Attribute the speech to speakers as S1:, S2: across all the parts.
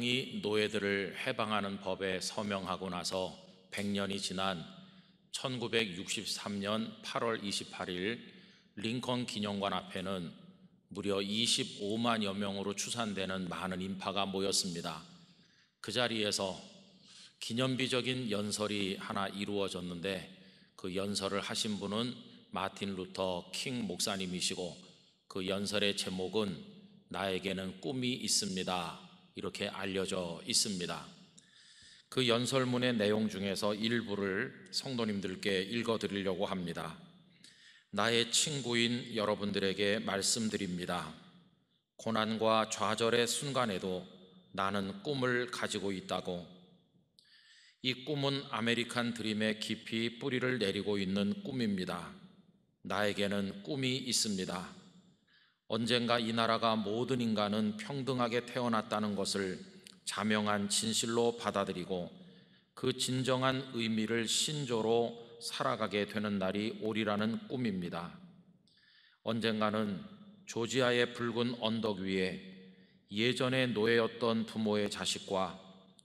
S1: 대이 노예들을 해방하는 법에 서명하고 나서 100년이 지난 1963년 8월 28일 링컨 기념관 앞에는 무려 25만여 명으로 추산되는 많은 인파가 모였습니다. 그 자리에서 기념비적인 연설이 하나 이루어졌는데 그 연설을 하신 분은 마틴 루터 킹 목사님이시고 그 연설의 제목은 나에게는 꿈이 있습니다. 이렇게 알려져 있습니다. 그 연설문의 내용 중에서 일부를 성도님들께 읽어 드리려고 합니다. 나의 친구인 여러분들에게 말씀드립니다. 고난과 좌절의 순간에도 나는 꿈을 가지고 있다고 이 꿈은 아메리칸 드림에 깊이 뿌리를 내리고 있는 꿈입니다. 나에게는 꿈이 있습니다. 언젠가 이 나라가 모든 인간은 평등하게 태어났다는 것을 자명한 진실로 받아들이고 그 진정한 의미를 신조로 살아가게 되는 날이 오리라는 꿈입니다. 언젠가는 조지아의 붉은 언덕 위에 예전의 노예였던 부모의 자식과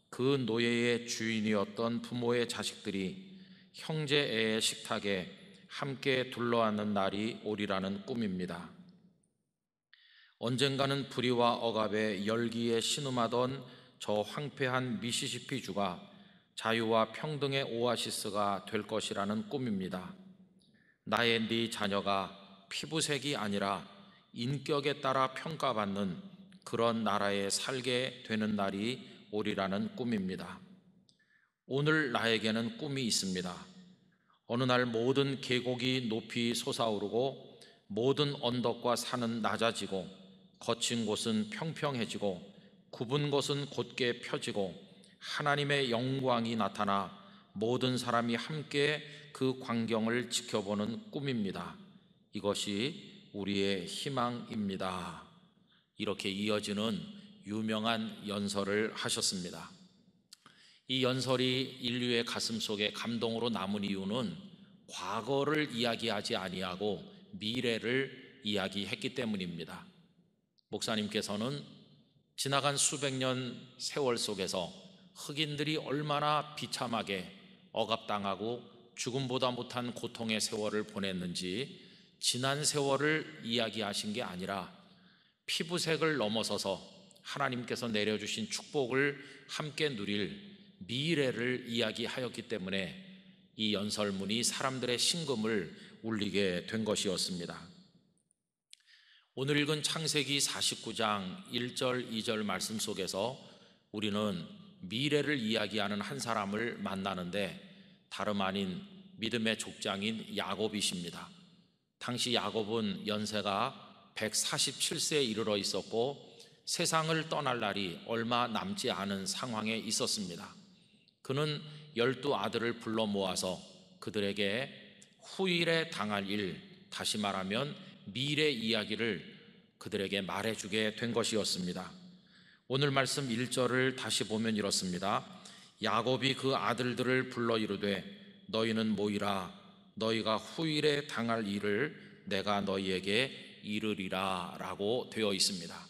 S1: 그 노예의 주인이었던 부모의 자식들이 형제애의 식탁에 함께 둘러앉는 날이 오리라는 꿈입니다. 언젠가는 불의와 억압의 열기에 신음하던 저 황폐한 미시시피 주가 자유와 평등의 오아시스가 될 것이라는 꿈입니다. 나의 네 자녀가 피부색이 아니라 인격에 따라 평가받는 그런 나라에 살게 되는 날이 오리라는 꿈입니다. 오늘 나에게는 꿈이 있습니다. 어느 날 모든 계곡이 높이 솟아오르고 모든 언덕과 산은 낮아지고 거친 곳은 평평해지고 굽은 곳은 곧게 펴지고 하나님의 영광이 나타나 모든 사람이 함께 그 광경을 지켜보는 꿈입니다. 이것이 우리의 희망입니다. 이렇게 이어지는 유명한 연설을 하셨습니다. 이 연설이 인류의 가슴 속에 감동으로 남은 이유는 과거를 이야기하지 아니하고 미래를 이야기했기 때문입니다. 목사님께서는 지나간 수백 년 세월 속에서 흑인들이 얼마나 비참하게 억압당하고 죽음보다 못한 고통의 세월을 보냈는지 지난 세월을 이야기하신 게 아니라 피부색을 넘어서서 하나님께서 내려주신 축복을 함께 누릴 미래를 이야기하였기 때문에 이 연설문이 사람들의 심금을 울리게 된 것이었습니다. 오늘 읽은 창세기 49장 1절, 2절 말씀 속에서 우리는 미래를 이야기하는 한 사람을 만나는데 다름 아닌 믿음의 족장인 야곱이십니다. 당시 야곱은 연세가 147세에 이르러 있었고 세상을 떠날 날이 얼마 남지 않은 상황에 있었습니다. 그는 열두 아들을 불러 모아서 그들에게 후일에 당할 일, 다시 말하면 미래 이야기를 그들에게 말해주게 된 것이었습니다. 오늘 말씀 1절을 다시 보면 이렇습니다. 야곱이 그 아들들을 불러 이르되 너희는 모이라 너희가 후일에 당할 일을 내가 너희에게 이르리라라고 되어 있습니다.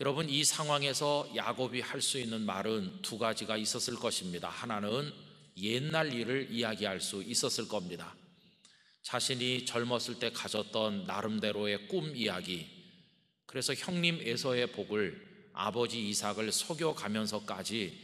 S1: 여러분 이 상황에서 야곱이 할 수 있는 말은 두 가지가 있었을 것입니다. 하나는 옛날 일을 이야기할 수 있었을 겁니다. 자신이 젊었을 때 가졌던 나름대로의 꿈 이야기, 그래서 형님 에서의 복을 아버지 이삭을 속여가면서까지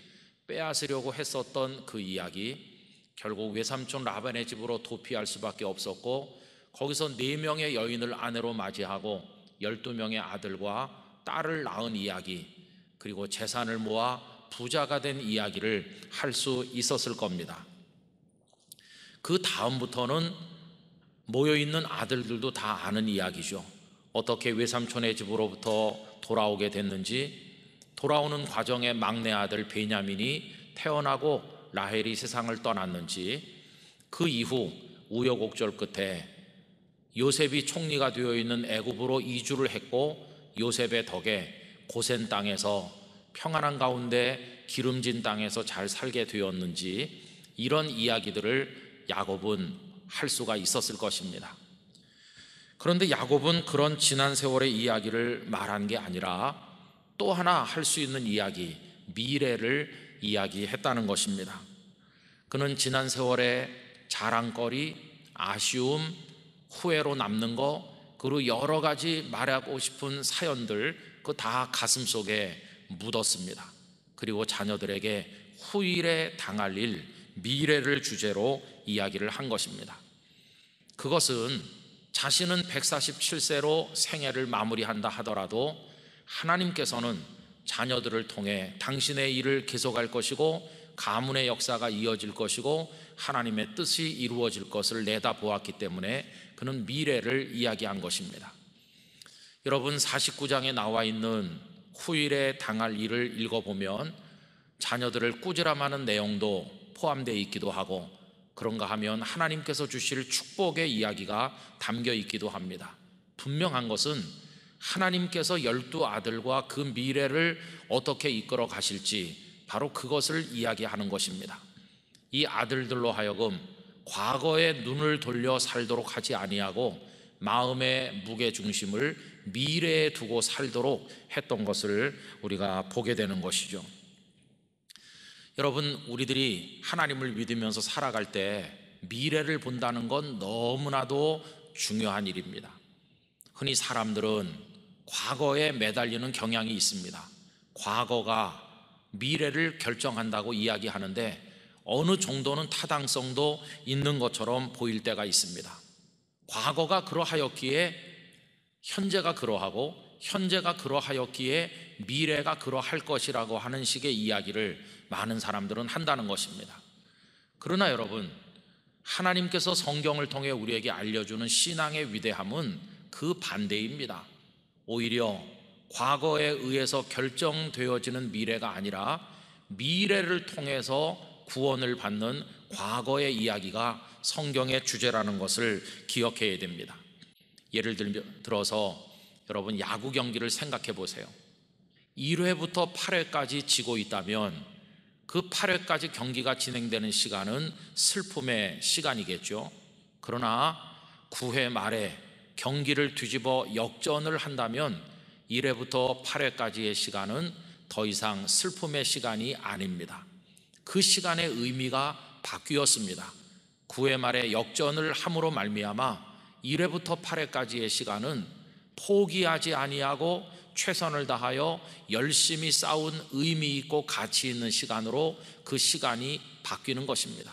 S1: 빼앗으려고 했었던 그 이야기, 결국 외삼촌 라반의 집으로 도피할 수밖에 없었고, 거기서 네 명의 여인을 아내로 맞이하고 열두 명의 아들과 딸을 낳은 이야기, 그리고 재산을 모아 부자가 된 이야기를 할 수 있었을 겁니다. 그 다음부터는 모여 있는 아들들도 다 아는 이야기죠. 어떻게 외삼촌의 집으로부터 돌아오게 됐는지 돌아오는 과정에 막내 아들 베냐민이 태어나고 라헬이 세상을 떠났는지 그 이후 우여곡절 끝에 요셉이 총리가 되어 있는 애굽으로 이주를 했고 요셉의 덕에 고센 땅에서 평안한 가운데 기름진 땅에서 잘 살게 되었는지 이런 이야기들을 야곱은 할 수가 있었을 것입니다. 그런데 야곱은 그런 지난 세월의 이야기를 말한 게 아니라 또 하나 할 수 있는 이야기, 미래를 이야기했다는 것입니다. 그는 지난 세월의 자랑거리, 아쉬움, 후회로 남는 거, 그리고 여러 가지 말하고 싶은 사연들, 그 다 가슴 속에 묻었습니다. 그리고 자녀들에게 후일에 당할 일, 미래를 주제로 이야기를 한 것입니다. 그것은 자신은 147세로 생애를 마무리한다 하더라도 하나님께서는 자녀들을 통해 당신의 일을 계속할 것이고 가문의 역사가 이어질 것이고 하나님의 뜻이 이루어질 것을 내다보았기 때문에 그는 미래를 이야기한 것입니다. 여러분 49장에 나와 있는 후일에 당할 일을 읽어보면 자녀들을 꾸지람하는 내용도 포함되어 있기도 하고 그런가 하면 하나님께서 주실 축복의 이야기가 담겨 있기도 합니다. 분명한 것은 하나님께서 열두 아들과 그 미래를 어떻게 이끌어 가실지 바로 그것을 이야기하는 것입니다. 이 아들들로 하여금 과거에 눈을 돌려 살도록 하지 아니하고 마음의 무게 중심을 미래에 두고 살도록 했던 것을 우리가 보게 되는 것이죠. 여러분, 우리들이 하나님을 믿으면서 살아갈 때 미래를 본다는 건 너무나도 중요한 일입니다. 흔히 사람들은 과거에 매달리는 경향이 있습니다. 과거가 미래를 결정한다고 이야기하는데 어느 정도는 타당성도 있는 것처럼 보일 때가 있습니다. 과거가 그러하였기에 현재가 그러하고 현재가 그러하였기에 미래가 그러할 것이라고 하는 식의 이야기를 많은 사람들은 한다는 것입니다. 그러나 여러분, 하나님께서 성경을 통해 우리에게 알려주는 신앙의 위대함은 그 반대입니다. 오히려 과거에 의해서 결정되어지는 미래가 아니라 미래를 통해서 구원을 받는 과거의 이야기가 성경의 주제라는 것을 기억해야 됩니다. 예를 들어서 여러분 야구 경기를 생각해 보세요. 1회부터 8회까지 지고 있다면 그 8회까지 경기가 진행되는 시간은 슬픔의 시간이겠죠. 그러나 9회 말에 경기를 뒤집어 역전을 한다면 1회부터 8회까지의 시간은 더 이상 슬픔의 시간이 아닙니다. 그 시간의 의미가 바뀌었습니다. 9회 말에 역전을 함으로 말미암아 1회부터 8회까지의 시간은 포기하지 아니하고 최선을 다하여 열심히 싸운 의미 있고 가치 있는 시간으로 그 시간이 바뀌는 것입니다.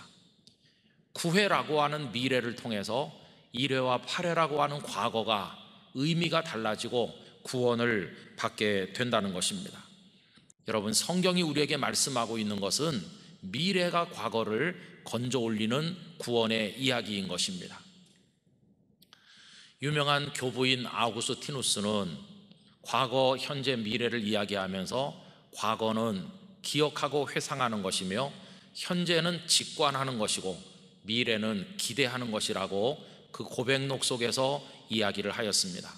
S1: 구회라고 하는 미래를 통해서 1회와 8회라고 하는 과거가 의미가 달라지고 구원을 받게 된다는 것입니다. 여러분, 성경이 우리에게 말씀하고 있는 것은 미래가 과거를 건져 올리는 구원의 이야기인 것입니다. 유명한 교부인 아우구스티누스는 과거, 현재, 미래를 이야기하면서 과거는 기억하고 회상하는 것이며 현재는 직관하는 것이고 미래는 기대하는 것이라고 그 고백록 속에서 이야기를 하였습니다.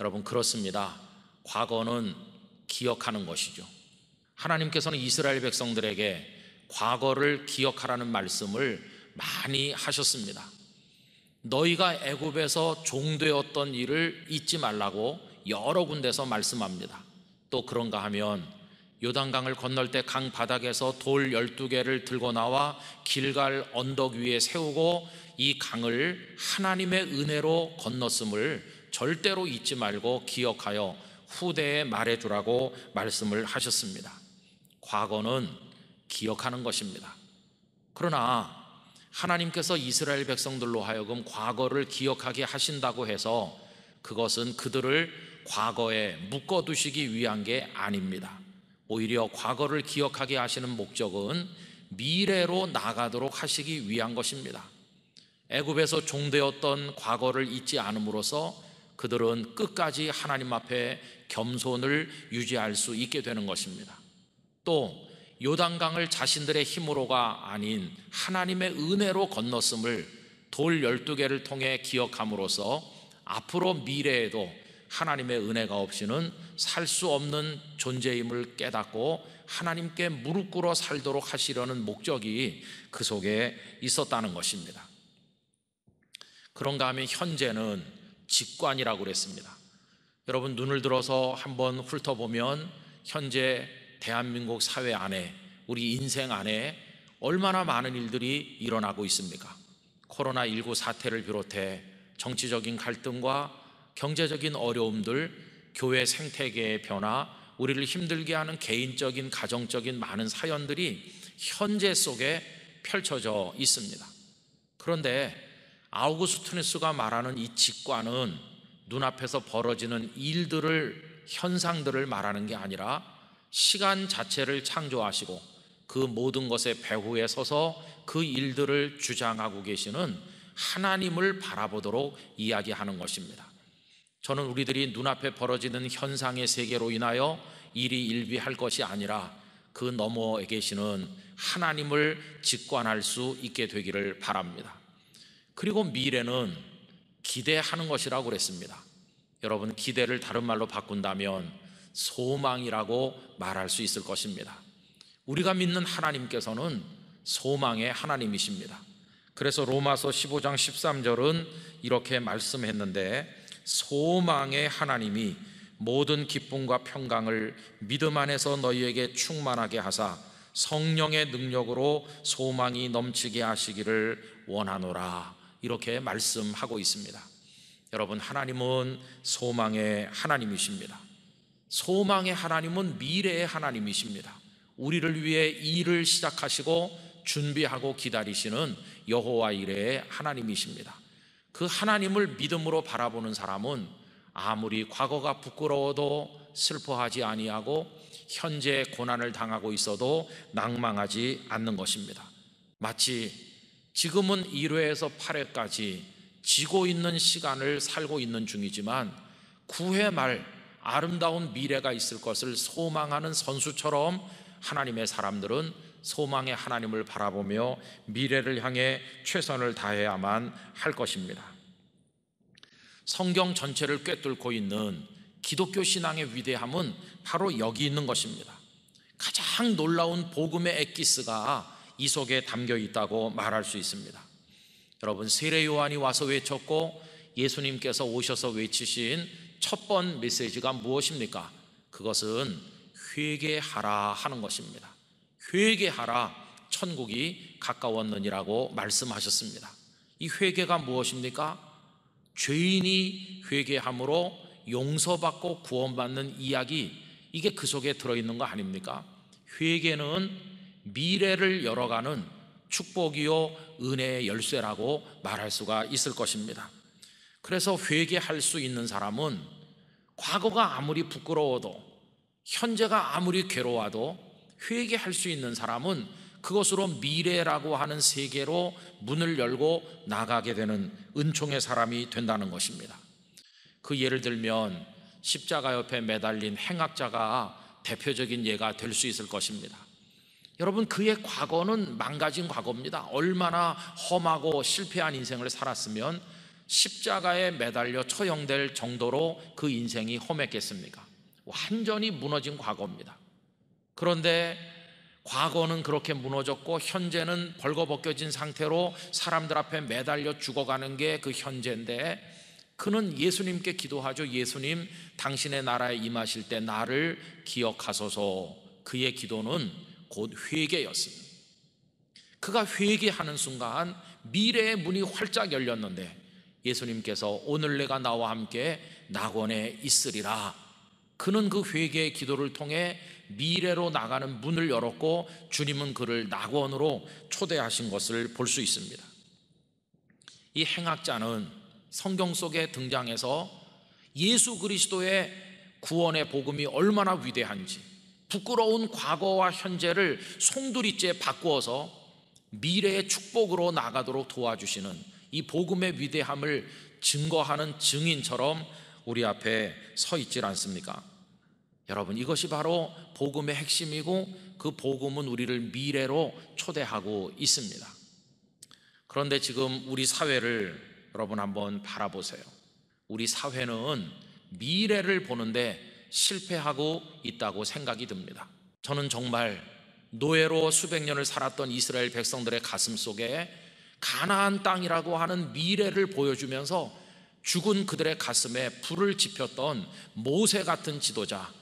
S1: 여러분 그렇습니다. 과거는 기억하는 것이죠. 하나님께서는 이스라엘 백성들에게 과거를 기억하라는 말씀을 많이 하셨습니다. 너희가 애굽에서 종되었던 일을 잊지 말라고 여러 군데서 말씀합니다. 또 그런가 하면 요단강을 건널 때 강 바닥에서 돌 12개를 들고 나와 길갈 언덕 위에 세우고 이 강을 하나님의 은혜로 건넜음을 절대로 잊지 말고 기억하여 후대에 말해주라고 말씀을 하셨습니다. 과거는 기억하는 것입니다. 그러나 하나님께서 이스라엘 백성들로 하여금 과거를 기억하게 하신다고 해서 그것은 그들을 과거에 묶어두시기 위한 게 아닙니다. 오히려 과거를 기억하게 하시는 목적은 미래로 나가도록 하시기 위한 것입니다. 애굽에서 종되었던 과거를 잊지 않음으로써 그들은 끝까지 하나님 앞에 겸손을 유지할 수 있게 되는 것입니다. 또 요단강을 자신들의 힘으로가 아닌 하나님의 은혜로 건넜음을 돌 12개를 통해 기억함으로써 앞으로 미래에도 하나님의 은혜가 없이는 살 수 없는 존재임을 깨닫고 하나님께 무릎 꿇어 살도록 하시려는 목적이 그 속에 있었다는 것입니다. 그런가 하면 현재는 직관이라고 그랬습니다. 여러분 눈을 들어서 한번 훑어보면 현재 대한민국 사회 안에 우리 인생 안에 얼마나 많은 일들이 일어나고 있습니까? 코로나19 사태를 비롯해 정치적인 갈등과 경제적인 어려움들, 교회 생태계의 변화, 우리를 힘들게 하는 개인적인, 가정적인 많은 사연들이 현재 속에 펼쳐져 있습니다. 그런데 아우구스티누스가 말하는 이 직관은 눈앞에서 벌어지는 일들을 현상들을 말하는 게 아니라 시간 자체를 창조하시고 그 모든 것의 배후에 서서 그 일들을 주장하고 계시는 하나님을 바라보도록 이야기하는 것입니다. 저는 우리들이 눈앞에 벌어지는 현상의 세계로 인하여 일이 일비할 것이 아니라 그 너머에 계시는 하나님을 직관할 수 있게 되기를 바랍니다. 그리고 미래는 기대하는 것이라고 그랬습니다. 여러분, 기대를 다른 말로 바꾼다면 소망이라고 말할 수 있을 것입니다. 우리가 믿는 하나님께서는 소망의 하나님이십니다. 그래서 로마서 15장 13절은 이렇게 말씀했는데 소망의 하나님이 모든 기쁨과 평강을 믿음 안에서 너희에게 충만하게 하사 성령의 능력으로 소망이 넘치게 하시기를 원하노라. 이렇게 말씀하고 있습니다. 여러분, 하나님은 소망의 하나님이십니다. 소망의 하나님은 미래의 하나님이십니다. 우리를 위해 일을 시작하시고 준비하고 기다리시는 여호와 이레의 하나님이십니다. 그 하나님을 믿음으로 바라보는 사람은 아무리 과거가 부끄러워도 슬퍼하지 아니하고 현재 고난을 당하고 있어도 낭망하지 않는 것입니다. 마치 지금은 1회에서 8회까지 지고 있는 시간을 살고 있는 중이지만 9회 말 아름다운 미래가 있을 것을 소망하는 선수처럼 하나님의 사람들은 소망의 하나님을 바라보며 미래를 향해 최선을 다해야만 할 것입니다. 성경 전체를 꿰뚫고 있는 기독교 신앙의 위대함은 바로 여기 있는 것입니다. 가장 놀라운 복음의 엑기스가 이 속에 담겨 있다고 말할 수 있습니다. 여러분 세례 요한이 와서 외쳤고 예수님께서 오셔서 외치신 첫번 메시지가 무엇입니까? 그것은 회개하라 하는 것입니다. 회개하라 천국이 가까웠느니라고 말씀하셨습니다. 이 회개가 무엇입니까? 죄인이 회개함으로 용서받고 구원받는 이야기 이게 그 속에 들어있는 거 아닙니까? 회개는 미래를 열어가는 축복이요 은혜의 열쇠라고 말할 수가 있을 것입니다. 그래서 회개할 수 있는 사람은 과거가 아무리 부끄러워도 현재가 아무리 괴로워도 회개할 수 있는 사람은 그것으로 미래라고 하는 세계로 문을 열고 나가게 되는 은총의 사람이 된다는 것입니다. 그 예를 들면 십자가 옆에 매달린 행악자가 대표적인 예가 될 수 있을 것입니다. 여러분 그의 과거는 망가진 과거입니다. 얼마나 험하고 실패한 인생을 살았으면 십자가에 매달려 처형될 정도로 그 인생이 험했겠습니까? 완전히 무너진 과거입니다. 그런데 과거는 그렇게 무너졌고 현재는 벌거벗겨진 상태로 사람들 앞에 매달려 죽어가는 게 그 현재인데 그는 예수님께 기도하죠. 예수님, 당신의 나라에 임하실 때 나를 기억하소서. 그의 기도는 곧 회개였습니다. 그가 회개하는 순간 미래의 문이 활짝 열렸는데 예수님께서 오늘 내가 나와 함께 낙원에 있으리라. 그는 그 회개의 기도를 통해 미래로 나가는 문을 열었고 주님은 그를 낙원으로 초대하신 것을 볼 수 있습니다. 이 행악자는 성경 속에 등장해서 예수 그리스도의 구원의 복음이 얼마나 위대한지 부끄러운 과거와 현재를 송두리째 바꾸어서 미래의 축복으로 나가도록 도와주시는 이 복음의 위대함을 증거하는 증인처럼 우리 앞에 서 있질 않습니까? 여러분, 이것이 바로 복음의 핵심이고 그 복음은 우리를 미래로 초대하고 있습니다. 그런데 지금 우리 사회를 여러분 한번 바라보세요. 우리 사회는 미래를 보는데 실패하고 있다고 생각이 듭니다. 저는 정말 노예로 수백 년을 살았던 이스라엘 백성들의 가슴 속에 가나안 땅이라고 하는 미래를 보여주면서 죽은 그들의 가슴에 불을 지폈던 모세 같은 지도자,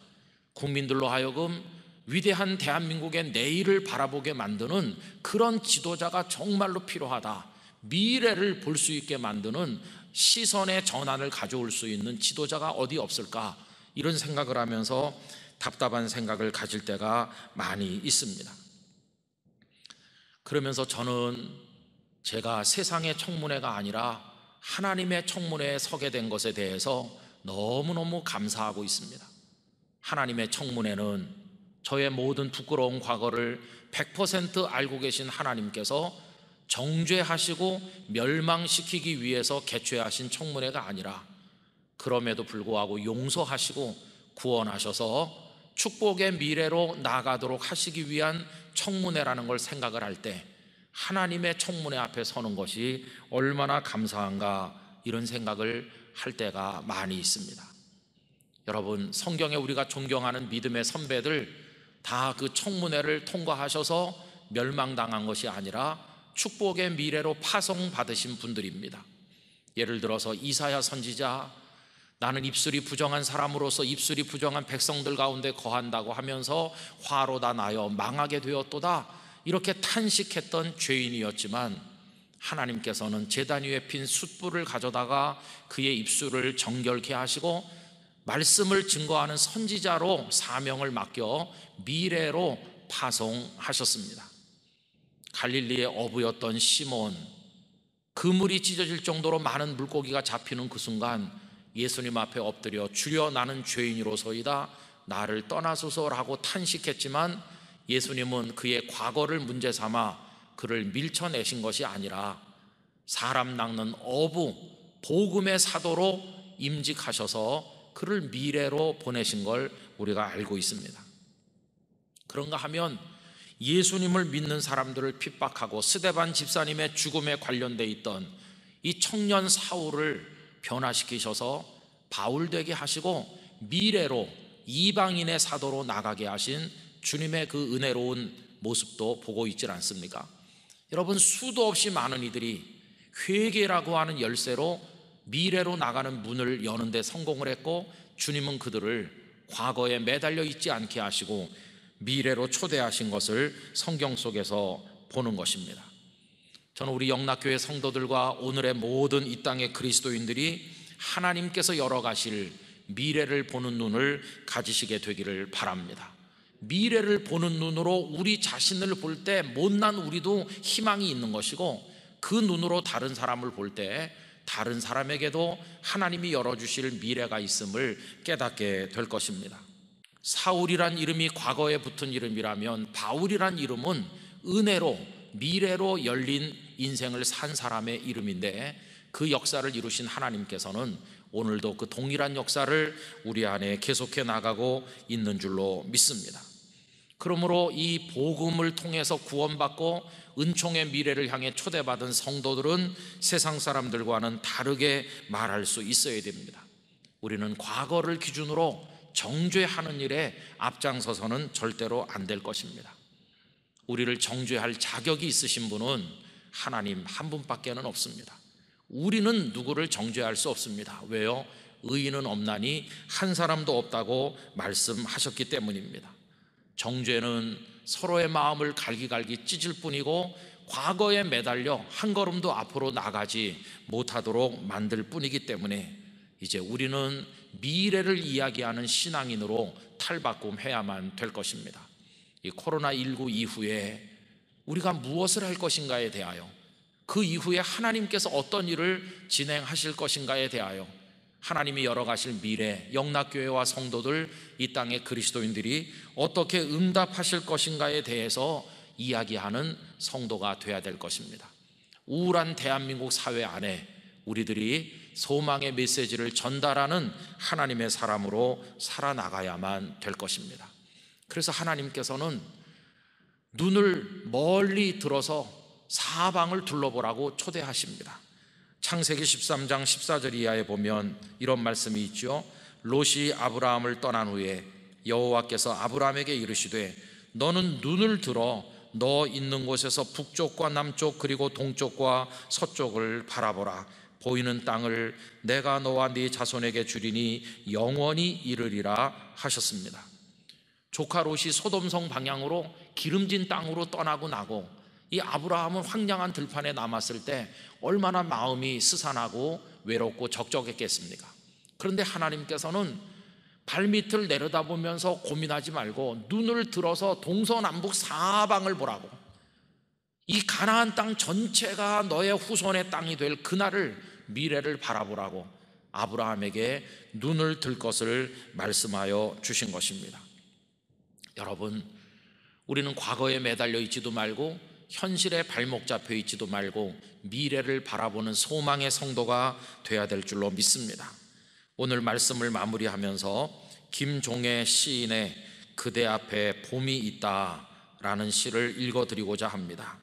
S1: 국민들로 하여금 위대한 대한민국의 내일을 바라보게 만드는 그런 지도자가 정말로 필요하다. 미래를 볼 수 있게 만드는 시선의 전환을 가져올 수 있는 지도자가 어디 없을까? 이런 생각을 하면서 답답한 생각을 가질 때가 많이 있습니다. 그러면서 저는 제가 세상의 청문회가 아니라 하나님의 청문회에 서게 된 것에 대해서 너무너무 감사하고 있습니다. 하나님의 청문회는 저의 모든 부끄러운 과거를 100% 알고 계신 하나님께서 정죄하시고 멸망시키기 위해서 개최하신 청문회가 아니라 그럼에도 불구하고 용서하시고 구원하셔서 축복의 미래로 나아가도록 하시기 위한 청문회라는 걸 생각을 할때 하나님의 청문회 앞에 서는 것이 얼마나 감사한가 이런 생각을 할 때가 많이 있습니다. 여러분, 성경에 우리가 존경하는 믿음의 선배들 다 그 청문회를 통과하셔서 멸망당한 것이 아니라 축복의 미래로 파송받으신 분들입니다. 예를 들어서 이사야 선지자 나는 입술이 부정한 사람으로서 입술이 부정한 백성들 가운데 거한다고 하면서 화로 다 나여 망하게 되었도다. 이렇게 탄식했던 죄인이었지만 하나님께서는 제단 위에 핀 숯불을 가져다가 그의 입술을 정결케 하시고 말씀을 증거하는 선지자로 사명을 맡겨 미래로 파송하셨습니다. 갈릴리의 어부였던 시몬 그물이 찢어질 정도로 많은 물고기가 잡히는 그 순간 예수님 앞에 엎드려 주려 나는 죄인으로서이다 나를 떠나소서라고 탄식했지만 예수님은 그의 과거를 문제 삼아 그를 밀쳐내신 것이 아니라 사람 낚는 어부, 복음의 사도로 임직하셔서 그를 미래로 보내신 걸 우리가 알고 있습니다. 그런가 하면 예수님을 믿는 사람들을 핍박하고 스데반 집사님의 죽음에 관련돼 있던 이 청년 사울을 변화시키셔서 바울되게 하시고 미래로 이방인의 사도로 나가게 하신 주님의 그 은혜로운 모습도 보고 있질 않습니까? 여러분 수도 없이 많은 이들이 회개라고 하는 열쇠로 미래로 나가는 문을 여는데 성공을 했고 주님은 그들을 과거에 매달려 있지 않게 하시고 미래로 초대하신 것을 성경 속에서 보는 것입니다. 저는 우리 영락교회 성도들과 오늘의 모든 이 땅의 그리스도인들이 하나님께서 열어 가실 미래를 보는 눈을 가지시게 되기를 바랍니다. 미래를 보는 눈으로 우리 자신을 볼 때 못난 우리도 희망이 있는 것이고 그 눈으로 다른 사람을 볼 때 다른 사람에게도 하나님이 열어주실 미래가 있음을 깨닫게 될 것입니다. 사울이란 이름이 과거에 붙은 이름이라면 바울이란 이름은 은혜로 미래로 열린 인생을 산 사람의 이름인데 그 역사를 이루신 하나님께서는 오늘도 그 동일한 역사를 우리 안에 계속해 나가고 있는 줄로 믿습니다. 그러므로 이 복음을 통해서 구원받고 은총의 미래를 향해 초대받은 성도들은 세상 사람들과는 다르게 말할 수 있어야 됩니다. 우리는 과거를 기준으로 정죄하는 일에 앞장서서는 절대로 안 될 것입니다. 우리를 정죄할 자격이 있으신 분은 하나님 한분밖에 없습니다. 우리는 누구를 정죄할 수 없습니다. 왜요? 의인은 없나니 한 사람도 없다고 말씀하셨기 때문입니다. 정죄는 서로의 마음을 갈기갈기 찢을 뿐이고 과거에 매달려 한 걸음도 앞으로 나가지 못하도록 만들 뿐이기 때문에 이제 우리는 미래를 이야기하는 신앙인으로 탈바꿈해야만 될 것입니다. 이 코로나19 이후에 우리가 무엇을 할 것인가에 대하여 그 이후에 하나님께서 어떤 일을 진행하실 것인가에 대하여 하나님이 열어가실 미래, 영락교회와 성도들, 이 땅의 그리스도인들이 어떻게 응답하실 것인가에 대해서 이야기하는 성도가 되어야 될 것입니다. 우울한 대한민국 사회 안에 우리들이 소망의 메시지를 전달하는 하나님의 사람으로 살아나가야만 될 것입니다. 그래서 하나님께서는 눈을 멀리 들어서 사방을 둘러보라고 초대하십니다. 창세기 13장 14절 이하에 보면 이런 말씀이 있죠. 롯이 아브라함을 떠난 후에 여호와께서 아브라함에게 이르시되 너는 눈을 들어 너 있는 곳에서 북쪽과 남쪽 그리고 동쪽과 서쪽을 바라보라. 보이는 땅을 내가 너와 네 자손에게 주리니 영원히 이르리라 하셨습니다. 조카 롯이 소돔성 방향으로 기름진 땅으로 떠나고 나고 이 아브라함은 황량한 들판에 남았을 때 얼마나 마음이 스산하고 외롭고 적적했겠습니까? 그런데 하나님께서는 발밑을 내려다보면서 고민하지 말고 눈을 들어서 동서남북 사방을 보라고 이 가나안 땅 전체가 너의 후손의 땅이 될 그날을 미래를 바라보라고 아브라함에게 눈을 들 것을 말씀하여 주신 것입니다. 여러분, 우리는 과거에 매달려 있지도 말고 현실에 발목 잡혀 있지도 말고 미래를 바라보는 소망의 성도가 돼야 될 줄로 믿습니다. 오늘 말씀을 마무리하면서 김종애 시인의 그대 앞에 봄이 있다 라는 시를 읽어드리고자 합니다.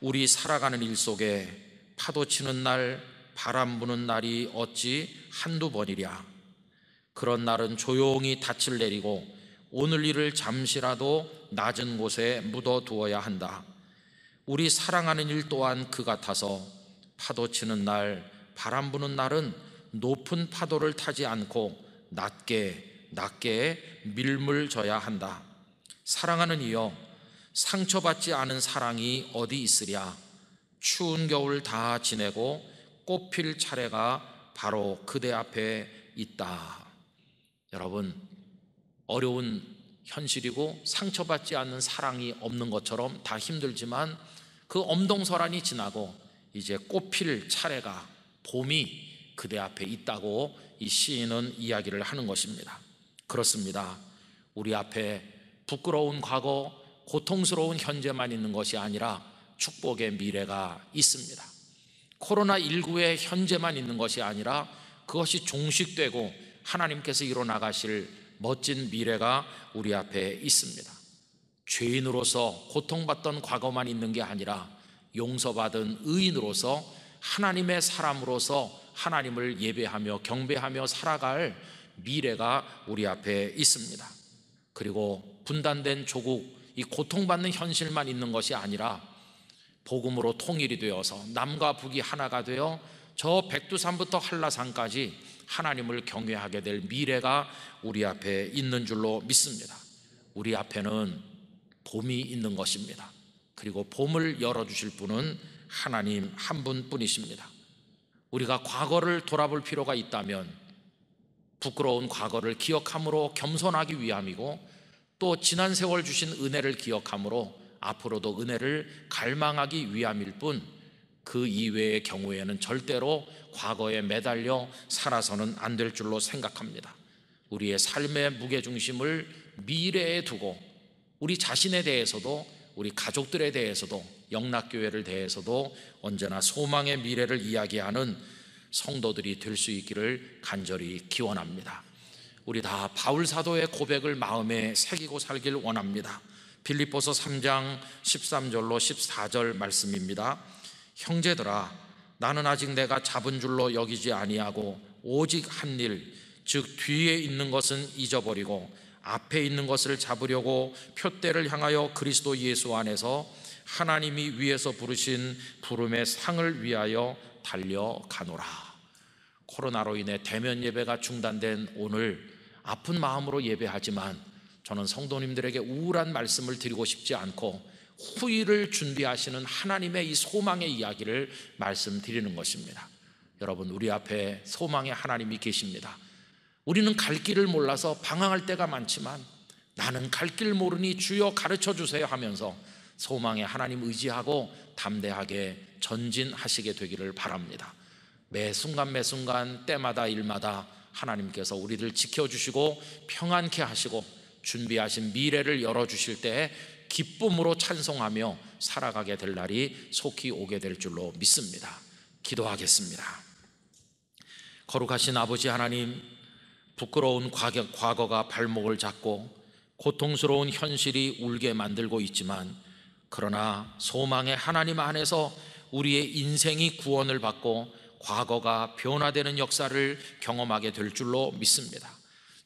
S1: 우리 살아가는 일 속에 파도 치는 날, 바람 부는 날이 어찌 한두 번이랴. 그런 날은 조용히 닻을 내리고 오늘 일을 잠시라도 낮은 곳에 묻어 두어야 한다. 우리 사랑하는 일 또한 그 같아서 파도 치는 날, 바람 부는 날은 높은 파도를 타지 않고 낮게, 낮게 밀물 져야 한다. 사랑하는 이여, 상처받지 않은 사랑이 어디 있으랴? 추운 겨울 다 지내고 꽃필 차례가 바로 그대 앞에 있다. 여러분, 어려운 현실이고 상처받지 않는 사랑이 없는 것처럼 다 힘들지만 그 엄동설한이 지나고 이제 꽃필 차례가 봄이 그대 앞에 있다고 이 시인은 이야기를 하는 것입니다. 그렇습니다. 우리 앞에 부끄러운 과거, 고통스러운 현재만 있는 것이 아니라 축복의 미래가 있습니다. 코로나19의 현재만 있는 것이 아니라 그것이 종식되고 하나님께서 이뤄나가실 멋진 미래가 우리 앞에 있습니다. 죄인으로서 고통받던 과거만 있는 게 아니라 용서받은 의인으로서 하나님의 사람으로서 하나님을 예배하며 경배하며 살아갈 미래가 우리 앞에 있습니다. 그리고 분단된 조국, 이 고통받는 현실만 있는 것이 아니라 복음으로 통일이 되어서 남과 북이 하나가 되어 저 백두산부터 한라산까지 하나님을 경외하게 될 미래가 우리 앞에 있는 줄로 믿습니다. 우리 앞에는 봄이 있는 것입니다. 그리고 봄을 열어주실 분은 하나님 한 분뿐이십니다. 우리가 과거를 돌아볼 필요가 있다면 부끄러운 과거를 기억함으로 겸손하기 위함이고 또 지난 세월 주신 은혜를 기억함으로 앞으로도 은혜를 갈망하기 위함일 뿐그 이외의 경우에는 절대로 과거에 매달려 살아서는 안 될 줄로 생각합니다. 우리의 삶의 무게중심을 미래에 두고 우리 자신에 대해서도 우리 가족들에 대해서도 영락교회를 대해서도 언제나 소망의 미래를 이야기하는 성도들이 될 수 있기를 간절히 기원합니다. 우리 다 바울 사도의 고백을 마음에 새기고 살길 원합니다. 빌립보서 3장 13절로 14절 말씀입니다. 형제들아 나는 아직 내가 잡은 줄로 여기지 아니하고 오직 한 일 즉 뒤에 있는 것은 잊어버리고 앞에 있는 것을 잡으려고 표대를 향하여 그리스도 예수 안에서 하나님이 위에서 부르신 부름의 상을 위하여 달려가노라. 코로나로 인해 대면 예배가 중단된 오늘 아픈 마음으로 예배하지만 저는 성도님들에게 우울한 말씀을 드리고 싶지 않고 후일을 준비하시는 하나님의 이 소망의 이야기를 말씀드리는 것입니다. 여러분, 우리 앞에 소망의 하나님이 계십니다. 우리는 갈 길을 몰라서 방황할 때가 많지만 나는 갈 길 모르니 주여 가르쳐 주세요 하면서 소망의 하나님 의지하고 담대하게 전진하시게 되기를 바랍니다. 매 순간 매 순간 때마다 일마다 하나님께서 우리를 지켜주시고 평안케 하시고 준비하신 미래를 열어주실 때에 기쁨으로 찬송하며 살아가게 될 날이 속히 오게 될 줄로 믿습니다. 기도하겠습니다. 거룩하신 아버지 하나님, 부끄러운 과거가 발목을 잡고 고통스러운 현실이 울게 만들고 있지만 그러나 소망의 하나님 안에서 우리의 인생이 구원을 받고 과거가 변화되는 역사를 경험하게 될 줄로 믿습니다.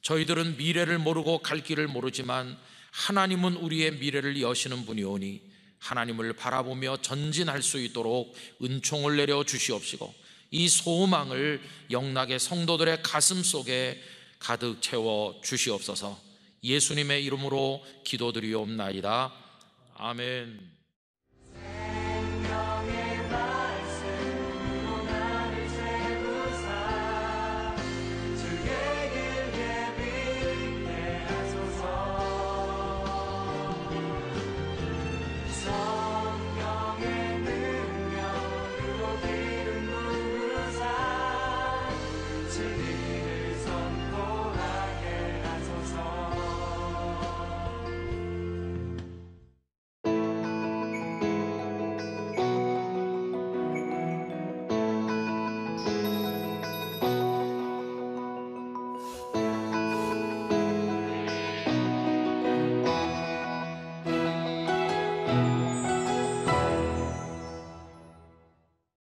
S1: 저희들은 미래를 모르고 갈 길을 모르지만 하나님은 우리의 미래를 여시는 분이오니 하나님을 바라보며 전진할 수 있도록 은총을 내려 주시옵시고 이 소망을 영락의 성도들의 가슴 속에 가득 채워 주시옵소서 예수님의 이름으로 기도드리옵나이다. 아멘.